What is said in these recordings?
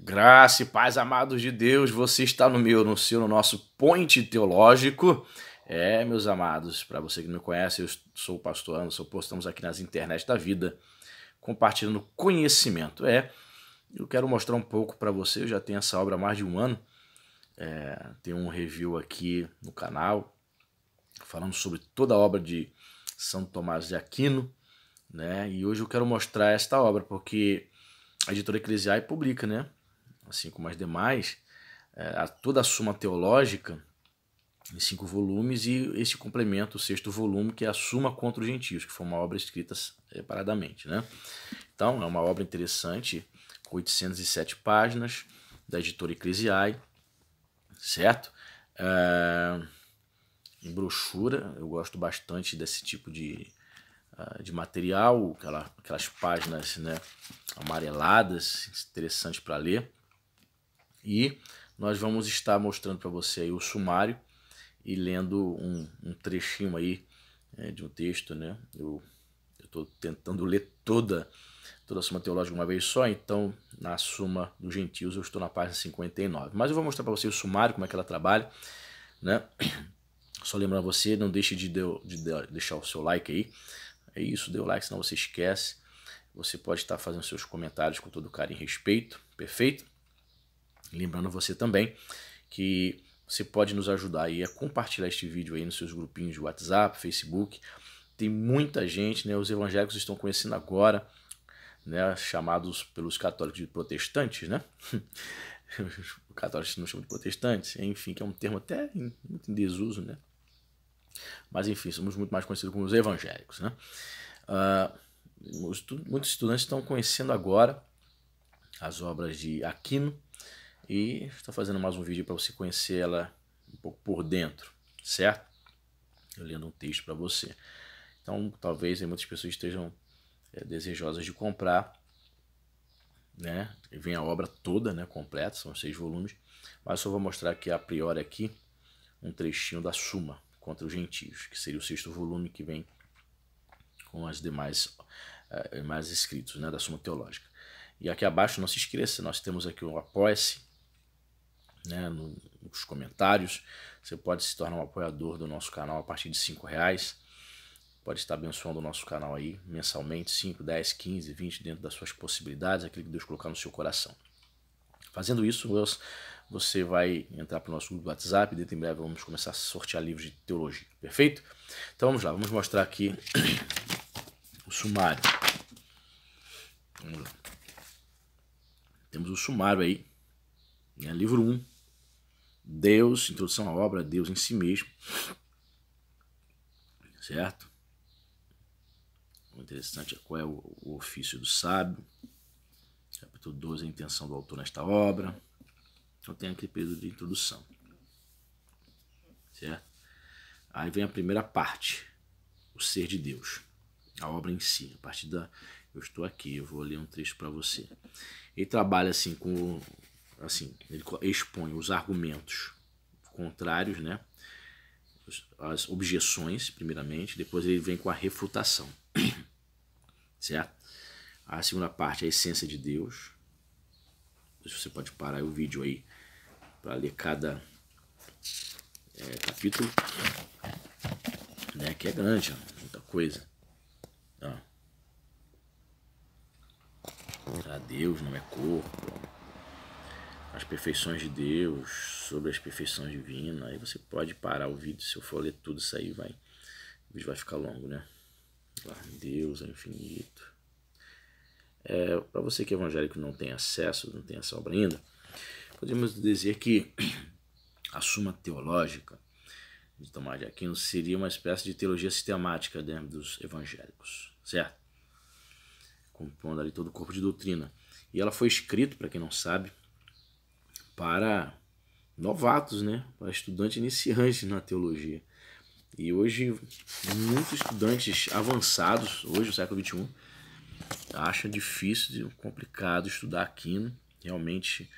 Graça e paz, amados de Deus, você está no meu, no seu, no nosso Ponte Teológico. É, meus amados, para você que não me conhece, eu sou o pastor Anderson, postamos aqui nas internet da vida, compartilhando conhecimento. É, eu quero mostrar um pouco para você, eu já tenho essa obra há mais de um ano, é, tem um review aqui no canal, falando sobre toda a obra de São Tomás de Aquino, né? E hoje eu quero mostrar esta obra, porque a editora Eclesiai publica, né? assim como as demais, é, toda a Suma Teológica, em cinco volumes, e esse complemento, o sexto volume, que é a Suma contra os Gentios, que foi uma obra escrita é, separadamente. Né? Então, é uma obra interessante, com 807 páginas, da editora Ecclesiae, certo? É, em brochura, eu gosto bastante desse tipo de, é, de material, aquela, aquelas páginas né, amareladas, interessante para ler. E nós vamos estar mostrando para você aí o sumário e lendo um, um trechinho aí é, de um texto, né? Eu estou tentando ler toda, toda a Suma Teológica uma vez só, então na Suma dos Gentios eu estou na página 59. Mas eu vou mostrar para você o sumário, como é que ela trabalha, né? Só lembrar você, não deixe de, de, de deixar o seu like aí. É isso, dê o like, senão você esquece. Você pode estar fazendo seus comentários com todo carinho e respeito, perfeito? Lembrando você também que você pode nos ajudar aí a compartilhar este vídeo aí nos seus grupinhos de WhatsApp, Facebook. Tem muita gente, né? Os evangélicos estão conhecendo agora, né? Chamados pelos católicos de protestantes, né? Os católicos não chamam de protestantes, enfim, que é um termo até muito em desuso, né? Mas enfim, somos muito mais conhecidos como os evangélicos, né? Uh, muitos estudantes estão conhecendo agora as obras de Aquino, e estou tá fazendo mais um vídeo para você conhecer ela um pouco por dentro, certo? Eu lendo um texto para você. Então, talvez muitas pessoas estejam é, desejosas de comprar, né? vem a obra toda, né? Completa, são seis volumes. Mas só vou mostrar aqui a priori aqui um trechinho da Suma contra os Gentios, que seria o sexto volume que vem com as demais, demais eh, escritos, né? Da Suma Teológica. E aqui abaixo, não se esqueça, nós temos aqui o Apoia-se, né, nos comentários. Você pode se tornar um apoiador do nosso canal a partir de cinco reais. Pode estar abençoando o nosso canal aí mensalmente, 5, 10, 15, 20, dentro das suas possibilidades, aquilo que Deus colocar no seu coração. Fazendo isso, você vai entrar para o nosso grupo do WhatsApp, dentro em breve vamos começar a sortear livros de teologia, perfeito? Então vamos lá, vamos mostrar aqui o sumário. Vamos lá. Temos o sumário aí, né? livro 1, um, Deus, introdução à obra, Deus em si mesmo. Certo? O interessante é qual é o, ofício do sábio. Capítulo 12, a intenção do autor nesta obra. Então tem aquele período de introdução. Certo? Aí vem a primeira parte, o ser de Deus, a obra em si. A partir da eu estou aqui, eu vou ler um trecho para você. Ele trabalha assim com assim, ele expõe os argumentos contrários, né? As objeções, primeiramente, depois ele vem com a refutação. certo? A segunda parte é a essência de Deus. Você pode parar o vídeo aí para ler cada é, capítulo, né? Que é grande, muita coisa. para Ah, Deus não é corpo as perfeições de Deus, sobre as perfeições divinas. Aí você pode parar o vídeo, se eu for ler tudo isso aí, vai. O vídeo vai ficar longo, né? Deus é infinito. É, Para você que é evangélico não tem acesso, não tem essa obra ainda, podemos dizer que a suma teológica de Tomás de Aquino seria uma espécie de teologia sistemática dentro né, dos evangélicos, certo? Compondo ali todo o corpo de doutrina. E ela foi escrita, para quem não sabe, para novatos, né? para estudantes iniciantes na teologia. E hoje, muitos estudantes avançados, hoje no século XXI, acham difícil, complicado estudar Aquino, né? realmente,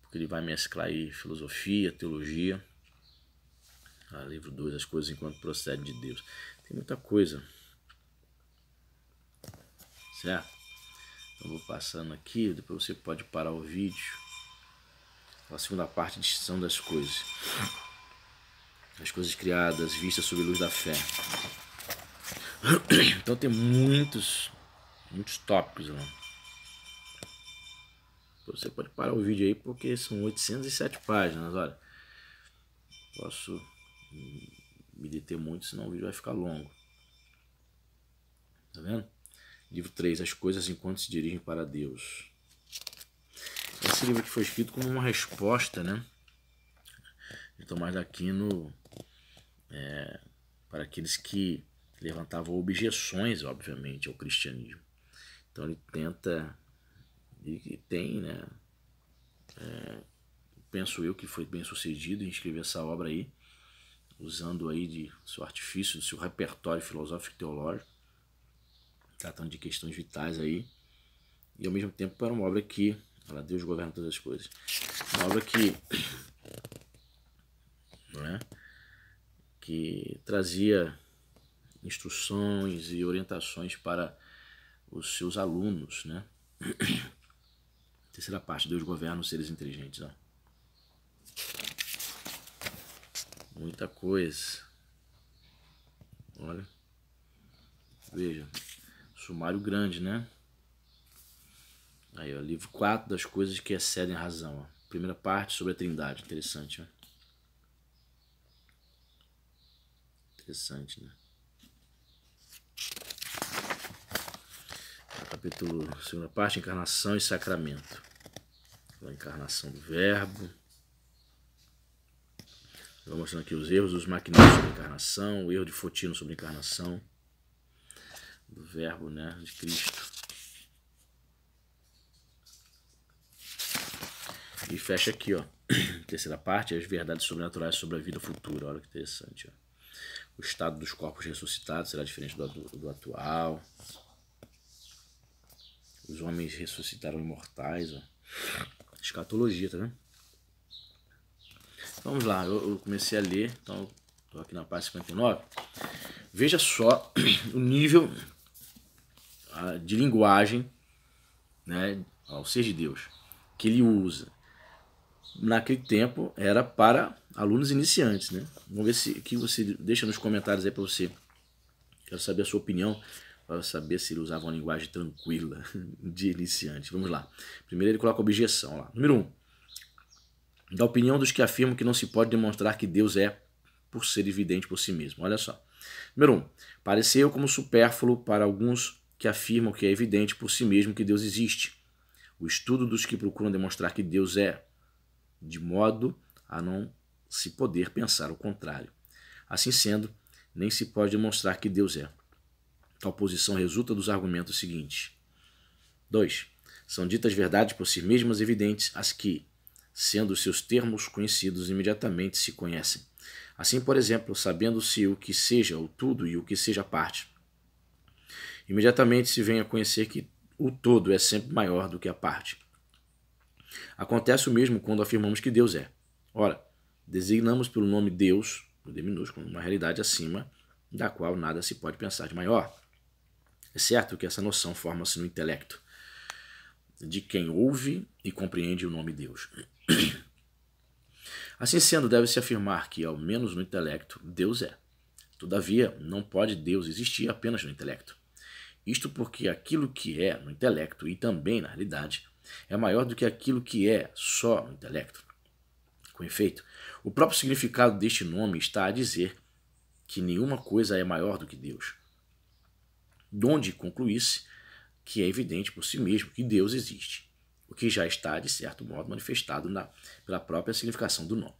porque ele vai mesclar aí filosofia, teologia, ah, livro 2, as coisas enquanto procede de Deus. Tem muita coisa. Certo? Então, eu vou passando aqui, depois você pode parar o vídeo. A segunda parte, de distinção das coisas. As coisas criadas, vistas sob a luz da fé. Então tem muitos, muitos tópicos lá. Você pode parar o vídeo aí porque são 807 páginas, olha. Posso me deter muito, senão o vídeo vai ficar longo. Tá vendo? Livro 3, as coisas enquanto se dirigem para Deus. Esse livro aqui foi escrito como uma resposta, né? De Tomás Aquino é, para aqueles que levantavam objeções, obviamente, ao cristianismo. Então ele tenta, e tem, né? É, penso eu que foi bem sucedido em escrever essa obra aí, usando aí de seu artifício, do seu repertório filosófico e teológico, tratando de questões vitais aí, e ao mesmo tempo era uma obra que para Deus governa todas as coisas. Uma obra que, né, que trazia instruções e orientações para os seus alunos, né? Terceira parte, Deus governa os seres inteligentes. Ó. Muita coisa. Olha. Veja. Sumário grande, né? Aí, ó, livro 4 das coisas que excedem a razão. Ó. Primeira parte sobre a trindade, interessante, né? Interessante, né? Capítulo, segunda parte, encarnação e sacramento. A encarnação do verbo. Vou mostrando aqui os erros dos maquinistas sobre encarnação, o erro de Fotino sobre encarnação do verbo, né, de Cristo. E fecha aqui, ó. Terceira parte, as verdades sobrenaturais sobre a vida futura. Olha que interessante, ó. O estado dos corpos ressuscitados será diferente do, do, atual. Os homens ressuscitaram imortais, ó. Escatologia, tá vendo? Vamos lá, eu, eu comecei a ler, então tô aqui na página 59. Veja só o nível ah, de linguagem, né, ao ser de Deus, que ele usa naquele tempo era para alunos iniciantes, né? Vamos ver se que você deixa nos comentários aí para você. Quero saber a sua opinião para saber se ele usava uma linguagem tranquila de iniciante. Vamos lá. Primeiro ele coloca objeção lá. Número 1. Um, da opinião dos que afirmam que não se pode demonstrar que Deus é por ser evidente por si mesmo. Olha só. Número 1. Um, pareceu como supérfluo para alguns que afirmam que é evidente por si mesmo que Deus existe. O estudo dos que procuram demonstrar que Deus é de modo a não se poder pensar o contrário. Assim sendo, nem se pode demonstrar que Deus é. Tal posição resulta dos argumentos seguintes. 2. São ditas verdades por si mesmas evidentes as que, sendo seus termos conhecidos, imediatamente se conhecem. Assim, por exemplo, sabendo-se o que seja o tudo e o que seja a parte, imediatamente se vem a conhecer que o todo é sempre maior do que a parte. Acontece o mesmo quando afirmamos que Deus é. Ora, designamos pelo nome Deus, no D minúsculo, uma realidade acima da qual nada se pode pensar de maior. É certo que essa noção forma-se no intelecto de quem ouve e compreende o nome Deus. Assim sendo, deve-se afirmar que, ao menos no intelecto, Deus é. Todavia, não pode Deus existir apenas no intelecto. Isto porque aquilo que é no intelecto e também na realidade é maior do que aquilo que é só o intelecto. Com efeito, o próprio significado deste nome está a dizer que nenhuma coisa é maior do que Deus. Donde concluísse que é evidente por si mesmo que Deus existe, o que já está, de certo modo, manifestado na, pela própria significação do nome.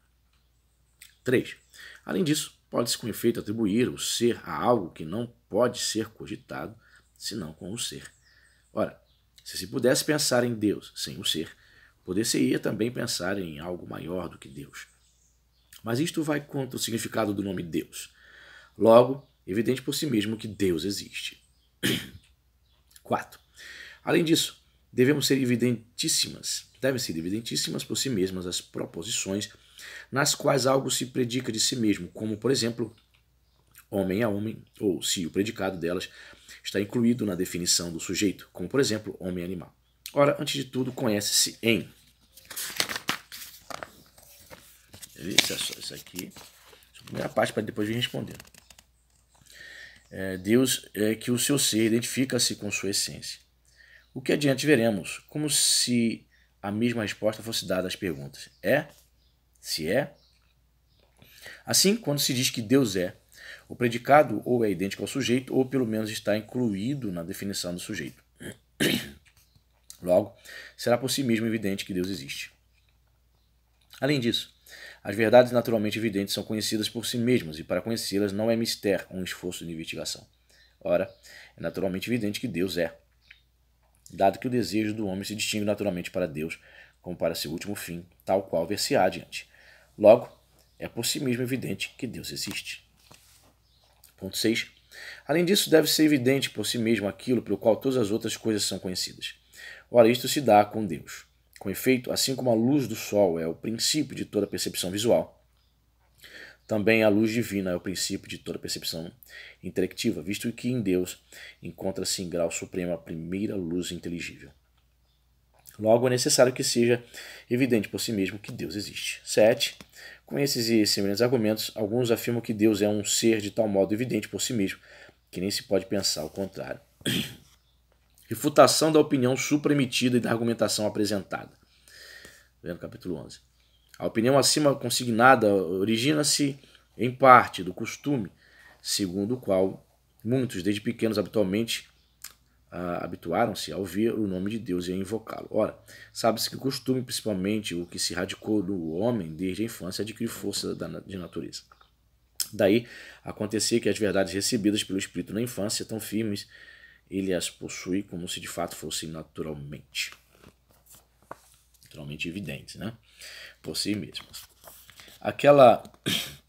3. Além disso, pode-se com efeito atribuir o ser a algo que não pode ser cogitado senão com o ser. Ora, se se pudesse pensar em Deus sem o ser, poder-se-ia também pensar em algo maior do que Deus. Mas isto vai contra o significado do nome Deus. Logo, evidente por si mesmo que Deus existe. 4. Além disso, devemos ser evidentíssimas, devem ser evidentíssimas por si mesmas as proposições nas quais algo se predica de si mesmo, como, por exemplo, homem a homem, ou se o predicado delas está incluído na definição do sujeito, como por exemplo, homem animal. Ora, antes de tudo, conhece-se em. Isso, é só, isso aqui. Essa é primeira parte para depois vir respondendo. É, Deus é que o seu ser identifica-se com sua essência. O que adiante veremos, como se a mesma resposta fosse dada às perguntas. É? Se é? Assim, quando se diz que Deus é, o predicado ou é idêntico ao sujeito, ou pelo menos está incluído na definição do sujeito. Logo, será por si mesmo evidente que Deus existe. Além disso, as verdades naturalmente evidentes são conhecidas por si mesmas, e para conhecê-las não é mister um esforço de investigação. Ora, é naturalmente evidente que Deus é. Dado que o desejo do homem se distingue naturalmente para Deus, como para seu último fim, tal qual ver-se-á adiante. Logo, é por si mesmo evidente que Deus existe. Ponto 6. Além disso, deve ser evidente por si mesmo aquilo pelo qual todas as outras coisas são conhecidas. Ora, isto se dá com Deus. Com efeito, assim como a luz do sol é o princípio de toda percepção visual, também a luz divina é o princípio de toda percepção intelectiva, visto que em Deus encontra-se em grau supremo a primeira luz inteligível. Logo, é necessário que seja evidente por si mesmo que Deus existe. 7. Com esses e semelhantes argumentos, alguns afirmam que Deus é um ser de tal modo evidente por si mesmo que nem se pode pensar o contrário. Refutação da opinião supremitida e da argumentação apresentada. Vendo capítulo 11. A opinião acima consignada origina-se em parte do costume, segundo o qual muitos, desde pequenos, habitualmente ah, habituaram-se a ouvir o nome de Deus e a invocá-lo. Ora, sabe-se que o costume, principalmente o que se radicou no homem desde a infância, adquire força de natureza. Daí acontecia que as verdades recebidas pelo Espírito na infância, tão firmes, ele as possui como se de fato fossem naturalmente. Naturalmente evidentes, né? Por si mesmas. Aquela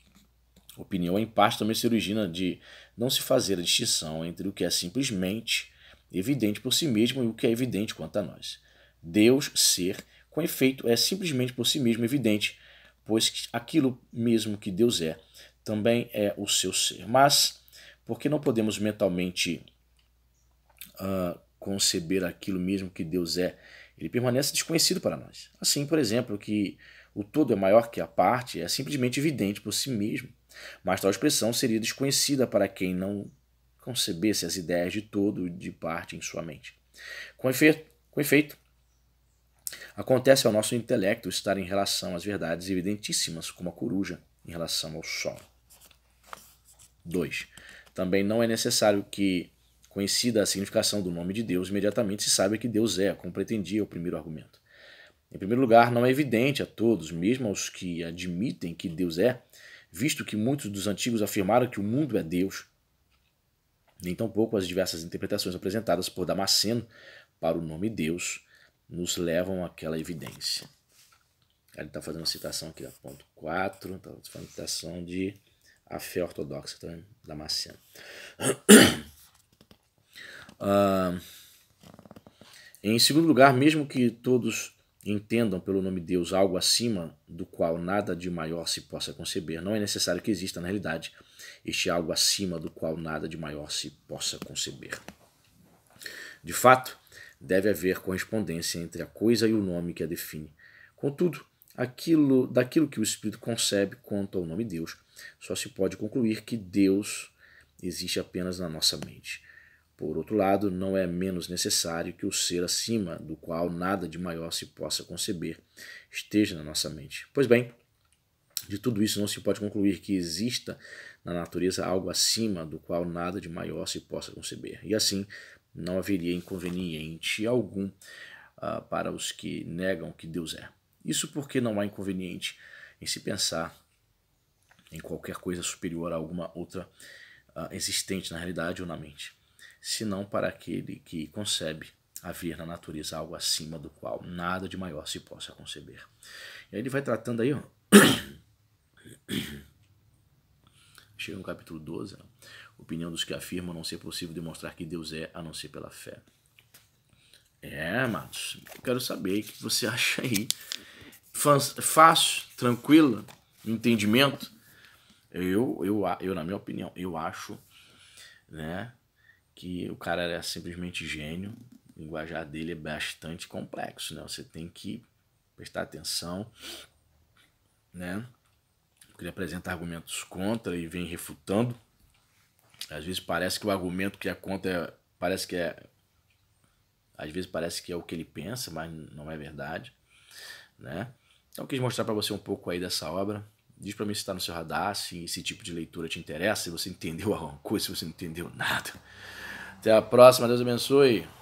opinião em parte também se origina de não se fazer a distinção entre o que é simplesmente evidente por si mesmo e o que é evidente quanto a nós. Deus, ser, com efeito, é simplesmente por si mesmo evidente, pois aquilo mesmo que Deus é também é o seu ser. Mas, porque não podemos mentalmente uh, conceber aquilo mesmo que Deus é, ele permanece desconhecido para nós. Assim, por exemplo, que o todo é maior que a parte é simplesmente evidente por si mesmo, mas tal expressão seria desconhecida para quem não concebesse as ideias de todo e de parte em sua mente. Com efeito, com efeito, acontece ao nosso intelecto estar em relação às verdades evidentíssimas, como a coruja em relação ao sol. 2. Também não é necessário que, conhecida a significação do nome de Deus, imediatamente se saiba que Deus é, como pretendia o primeiro argumento. Em primeiro lugar, não é evidente a todos, mesmo aos que admitem que Deus é, visto que muitos dos antigos afirmaram que o mundo é Deus, nem tampouco as diversas interpretações apresentadas por Damasceno para o nome Deus nos levam àquela evidência. Ele está fazendo uma citação aqui, ponto 4, está fazendo uma citação de a fé ortodoxa também, tá Damasceno. Uh, em segundo lugar, mesmo que todos entendam pelo nome Deus algo acima do qual nada de maior se possa conceber. Não é necessário que exista, na realidade, este algo acima do qual nada de maior se possa conceber. De fato, deve haver correspondência entre a coisa e o nome que a define. Contudo, aquilo, daquilo que o Espírito concebe quanto ao nome Deus, só se pode concluir que Deus existe apenas na nossa mente. Por outro lado, não é menos necessário que o ser acima do qual nada de maior se possa conceber esteja na nossa mente. Pois bem, de tudo isso não se pode concluir que exista na natureza algo acima do qual nada de maior se possa conceber. E assim, não haveria inconveniente algum uh, para os que negam que Deus é. Isso porque não há inconveniente em se pensar em qualquer coisa superior a alguma outra uh, existente na realidade ou na mente senão para aquele que concebe haver na natureza algo acima do qual nada de maior se possa conceber. E aí ele vai tratando aí, ó. Chega no capítulo 12, ó. opinião dos que afirmam não ser possível demonstrar que Deus é a não ser pela fé. É, Matos quero saber o que você acha aí. Fácil, tranquilo, entendimento? Eu, eu, eu, na minha opinião, eu acho, né? que o cara era é simplesmente gênio. O linguajar dele é bastante complexo, né? Você tem que prestar atenção, né? Porque ele apresenta argumentos contra e vem refutando. Às vezes parece que o argumento que é contra é, parece que é às vezes parece que é o que ele pensa, mas não é verdade, né? Então quis mostrar para você um pouco aí dessa obra. Diz para mim se está no seu radar, se esse tipo de leitura te interessa, se você entendeu alguma coisa, se você não entendeu nada. Até a próxima, Deus abençoe.